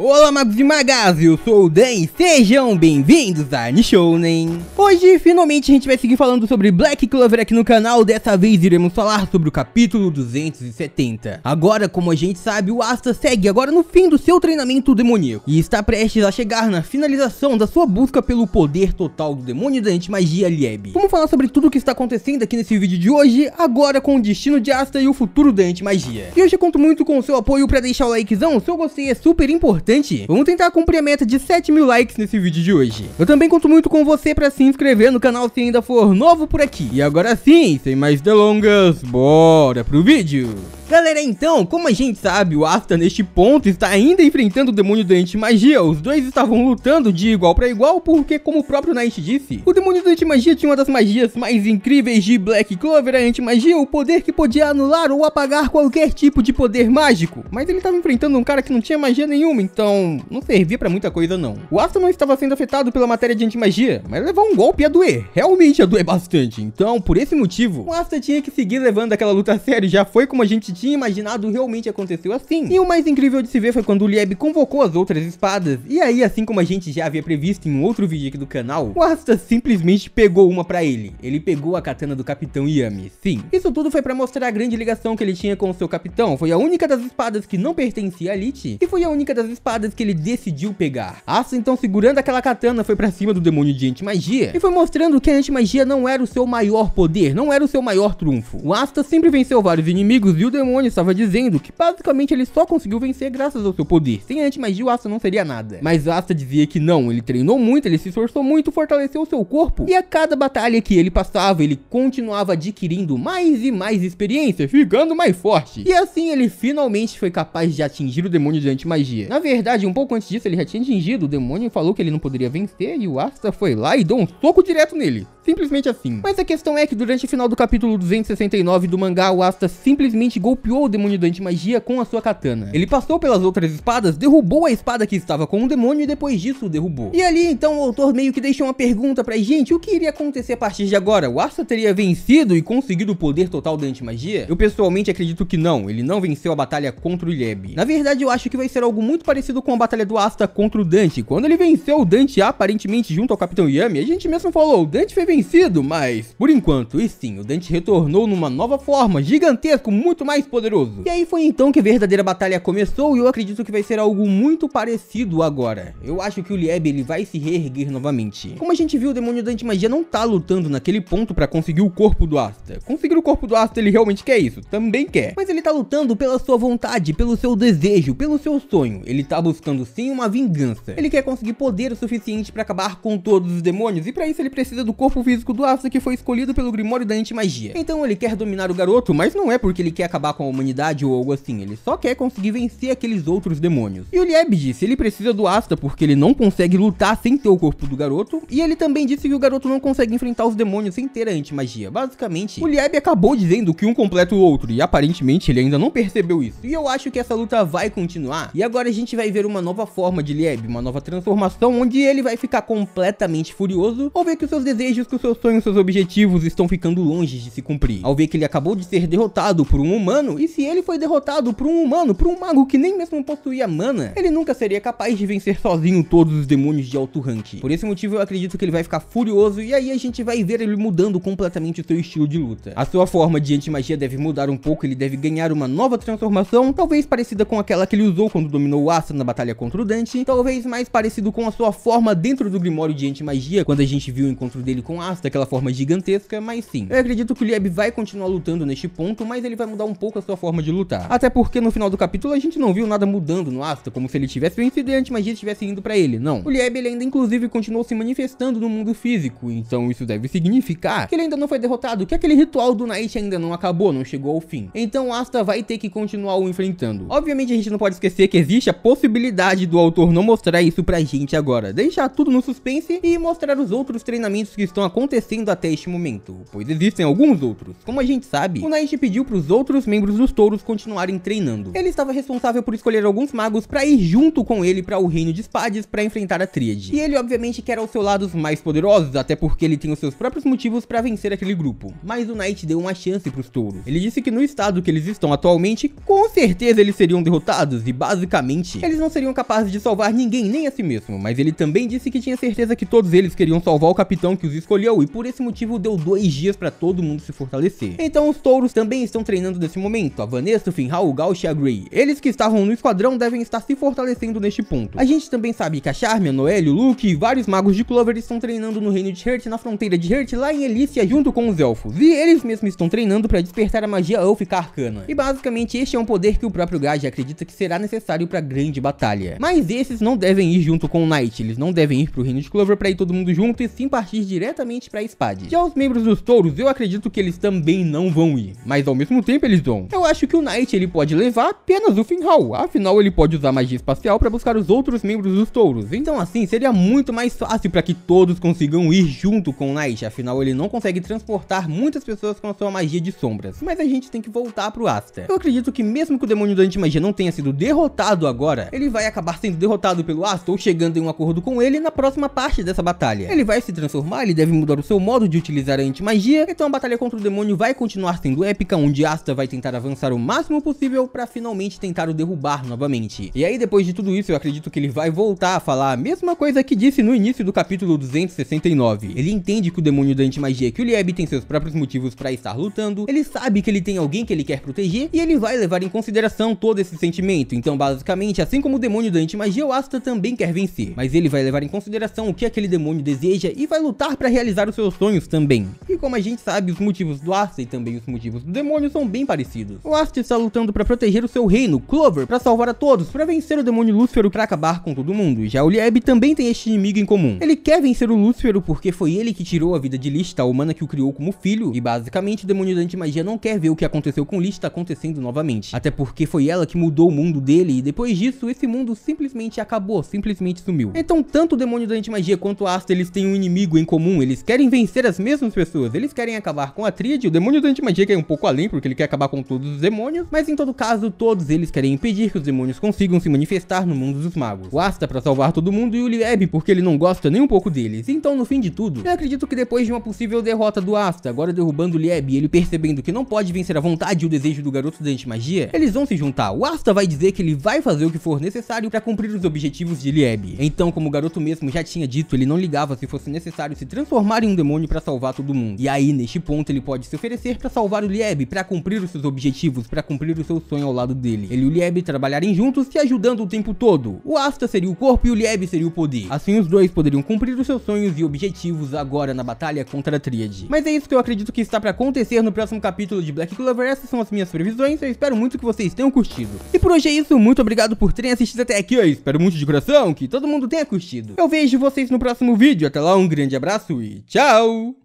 Olá magos e magas, eu sou o Dan e sejam bem-vindos a Nishounen. Hoje, finalmente, a gente vai seguir falando sobre Black Clover aqui no canal, dessa vez iremos falar sobre o capítulo 270. Agora, como a gente sabe, o Asta segue agora no fim do seu treinamento demoníaco e está prestes a chegar na finalização da sua busca pelo poder total do demônio da antimagia Lieb. Vamos falar sobre tudo o que está acontecendo aqui nesse vídeo de hoje, agora com o destino de Asta e o futuro da antimagia. E eu conto muito com o seu apoio para deixar o likezão, o seu gostei é super importante importante, vamos tentar cumprir a meta de 7 mil likes nesse vídeo de hoje. Eu também conto muito com você para se inscrever no canal se ainda for novo por aqui. E agora sim, sem mais delongas, bora pro vídeo! Galera, então, como a gente sabe, o Asta neste ponto está ainda enfrentando o demônio da antimagia. Os dois estavam lutando de igual para igual, porque como o próprio Knight disse, o demônio da antimagia tinha uma das magias mais incríveis de Black Clover, a antimagia, o poder que podia anular ou apagar qualquer tipo de poder mágico. Mas ele estava enfrentando um cara que não tinha magia nenhuma, então não servia para muita coisa não. O Asta não estava sendo afetado pela matéria de antimagia, mas levar um golpe a doer. Realmente a doer bastante. Então, por esse motivo, o Asta tinha que seguir levando aquela luta séria, já foi como a gente tinha imaginado realmente aconteceu assim. E o mais incrível de se ver foi quando o Lieb convocou as outras espadas. E aí, assim como a gente já havia previsto em um outro vídeo aqui do canal, o Asta simplesmente pegou uma pra ele. Ele pegou a katana do Capitão Yami, sim. Isso tudo foi pra mostrar a grande ligação que ele tinha com o seu capitão. Foi a única das espadas que não pertencia a Lich, e foi a única das espadas que ele decidiu pegar. Asta então segurando aquela katana foi pra cima do demônio de antimagia, e foi mostrando que a antimagia não era o seu maior poder, não era o seu maior trunfo. O Asta sempre venceu vários inimigos e o demônio demônio então, estava dizendo que basicamente ele só conseguiu vencer graças ao seu poder. Sem antimagia o Asta não seria nada. Mas Asta dizia que não, ele treinou muito, ele se esforçou muito, fortaleceu seu corpo. E a cada batalha que ele passava, ele continuava adquirindo mais e mais experiência, ficando mais forte. E assim ele finalmente foi capaz de atingir o demônio de antimagia. Na verdade, um pouco antes disso ele já tinha atingido, o demônio e falou que ele não poderia vencer e o Asta foi lá e deu um soco direto nele. Simplesmente assim. Mas a questão é que durante o final do capítulo 269 do mangá, o Asta simplesmente golpeou o demônio dante Magia com a sua katana. Ele passou pelas outras espadas, derrubou a espada que estava com o demônio e depois disso o derrubou. E ali então o autor meio que deixa uma pergunta pra gente, o que iria acontecer a partir de agora? O Asta teria vencido e conseguido o poder total da Magia? Eu pessoalmente acredito que não, ele não venceu a batalha contra o Ileb. Na verdade eu acho que vai ser algo muito parecido com a batalha do Asta contra o Dante. Quando ele venceu o Dante aparentemente junto ao Capitão Yami, a gente mesmo falou, o Dante foi vencido mas por enquanto, e sim, o Dante retornou numa nova forma, gigantesco, muito mais poderoso. E aí foi então que a verdadeira batalha começou e eu acredito que vai ser algo muito parecido agora. Eu acho que o Lieb ele vai se reerguer novamente. Como a gente viu, o demônio Dante Magia não tá lutando naquele ponto pra conseguir o corpo do Asta. Conseguir o corpo do Asta ele realmente quer isso, também quer. Mas ele tá lutando pela sua vontade, pelo seu desejo, pelo seu sonho. Ele tá buscando sim uma vingança. Ele quer conseguir poder o suficiente pra acabar com todos os demônios e pra isso ele precisa do corpo físico do Asta que foi escolhido pelo Grimório da Antimagia. Então ele quer dominar o garoto, mas não é porque ele quer acabar com a humanidade ou algo assim, ele só quer conseguir vencer aqueles outros demônios. E o Lieb disse, ele precisa do Asta porque ele não consegue lutar sem ter o corpo do garoto, e ele também disse que o garoto não consegue enfrentar os demônios sem ter a antimagia. Basicamente, o Lieb acabou dizendo que um completa o outro, e aparentemente ele ainda não percebeu isso. E eu acho que essa luta vai continuar, e agora a gente vai ver uma nova forma de Lieb, uma nova transformação, onde ele vai ficar completamente furioso, ou ver que os seus desejos que os seus sonhos e seus objetivos estão ficando longe de se cumprir. Ao ver que ele acabou de ser derrotado por um humano, e se ele foi derrotado por um humano, por um mago que nem mesmo possuía mana, ele nunca seria capaz de vencer sozinho todos os demônios de alto rank. Por esse motivo eu acredito que ele vai ficar furioso e aí a gente vai ver ele mudando completamente o seu estilo de luta. A sua forma de magia deve mudar um pouco, ele deve ganhar uma nova transformação, talvez parecida com aquela que ele usou quando dominou o Asa na batalha contra o Dante, talvez mais parecido com a sua forma dentro do Grimório de Magia quando a gente viu o encontro dele com Asta aço daquela forma gigantesca, mas sim. Eu acredito que o Lieb vai continuar lutando neste ponto, mas ele vai mudar um pouco a sua forma de lutar. Até porque no final do capítulo a gente não viu nada mudando no Asta, como se ele tivesse vencido e a magia estivesse indo para ele, não. O Lieb ele ainda inclusive continuou se manifestando no mundo físico, então isso deve significar que ele ainda não foi derrotado, que aquele ritual do Night ainda não acabou, não chegou ao fim. Então Asta vai ter que continuar o enfrentando. Obviamente a gente não pode esquecer que existe a possibilidade do autor não mostrar isso pra gente agora, deixar tudo no suspense e mostrar os outros treinamentos que estão acontecendo até este momento, pois existem alguns outros. Como a gente sabe, o Knight pediu para os outros membros dos touros continuarem treinando. Ele estava responsável por escolher alguns magos para ir junto com ele para o reino de Espadas para enfrentar a tríade. E ele obviamente quer ao seu lado os mais poderosos, até porque ele tem os seus próprios motivos para vencer aquele grupo. Mas o Knight deu uma chance para os touros. Ele disse que no estado que eles estão atualmente, com certeza eles seriam derrotados e basicamente eles não seriam capazes de salvar ninguém nem a si mesmo. Mas ele também disse que tinha certeza que todos eles queriam salvar o capitão que os escolheu escolheu e por esse motivo deu dois dias para todo mundo se fortalecer. Então os touros também estão treinando nesse momento, a Vanessa, o Finral, o Gauch e a Grey. Eles que estavam no esquadrão devem estar se fortalecendo neste ponto. A gente também sabe que a Charme, a o Luke e vários magos de Clover estão treinando no reino de Hurt, na fronteira de Hurt, lá em Elícia, junto com os elfos. E eles mesmos estão treinando para despertar a magia élfica arcana. E basicamente este é um poder que o próprio Gage acredita que será necessário para grande batalha. Mas esses não devem ir junto com o Knight, eles não devem ir pro reino de Clover para ir todo mundo junto e sim partir diretamente para pra espada. Já os membros dos touros, eu acredito que eles também não vão ir, mas ao mesmo tempo eles vão. Eu acho que o Knight ele pode levar apenas o Finhal, afinal ele pode usar magia espacial para buscar os outros membros dos touros, então assim seria muito mais fácil para que todos consigam ir junto com o Knight, afinal ele não consegue transportar muitas pessoas com a sua magia de sombras, mas a gente tem que voltar pro Asta. Eu acredito que mesmo que o demônio da antimagia não tenha sido derrotado agora, ele vai acabar sendo derrotado pelo Asta ou chegando em um acordo com ele na próxima parte dessa batalha. Ele vai se transformar, ele deve mudar o seu modo de utilizar a antimagia, então a batalha contra o demônio vai continuar sendo épica, onde Asta vai tentar avançar o máximo possível para finalmente tentar o derrubar novamente. E aí depois de tudo isso, eu acredito que ele vai voltar a falar a mesma coisa que disse no início do capítulo 269. Ele entende que o demônio da antimagia que o Lieb tem seus próprios motivos para estar lutando, ele sabe que ele tem alguém que ele quer proteger e ele vai levar em consideração todo esse sentimento. Então basicamente, assim como o demônio da antimagia, o Asta também quer vencer, mas ele vai levar em consideração o que aquele demônio deseja e vai lutar para realizar realizar os seus sonhos também como a gente sabe, os motivos do Asta e também os motivos do demônio são bem parecidos. O Asta está lutando para proteger o seu reino, Clover, para salvar a todos, para vencer o demônio Lúcifero para acabar com todo mundo. Já o Lieb também tem este inimigo em comum. Ele quer vencer o Lúcifero porque foi ele que tirou a vida de Lista, a humana que o criou como filho, e basicamente o demônio da antimagia não quer ver o que aconteceu com Lista acontecendo novamente. Até porque foi ela que mudou o mundo dele e depois disso esse mundo simplesmente acabou, simplesmente sumiu. Então tanto o demônio da antimagia quanto o Asta eles têm um inimigo em comum, eles querem vencer as mesmas pessoas demônios. Eles querem acabar com a tríade, o demônio da antimagia que é um pouco além, porque ele quer acabar com todos os demônios, mas em todo caso, todos eles querem impedir que os demônios consigam se manifestar no mundo dos magos. O Asta pra salvar todo mundo e o Lieb porque ele não gosta nem um pouco deles. Então, no fim de tudo, eu acredito que depois de uma possível derrota do Asta, agora derrubando o Lieb e ele percebendo que não pode vencer a vontade e o desejo do garoto da antimagia, eles vão se juntar. O Asta vai dizer que ele vai fazer o que for necessário para cumprir os objetivos de Lieb. Então, como o garoto mesmo já tinha dito, ele não ligava se fosse necessário se transformar em um demônio para salvar todo mundo. E aí, neste ponto, ele pode se oferecer para salvar o Lieb, para cumprir os seus objetivos, para cumprir o seu sonho ao lado dele. Ele e o Lieb trabalharem juntos, se ajudando o tempo todo. O Asta seria o corpo e o Lieb seria o poder. Assim, os dois poderiam cumprir os seus sonhos e objetivos agora na batalha contra a Tríade. Mas é isso que eu acredito que está para acontecer no próximo capítulo de Black Clover. Essas são as minhas previsões, eu espero muito que vocês tenham curtido. E por hoje é isso, muito obrigado por terem assistido até aqui, eu espero muito de coração que todo mundo tenha curtido. Eu vejo vocês no próximo vídeo, até lá, um grande abraço e tchau!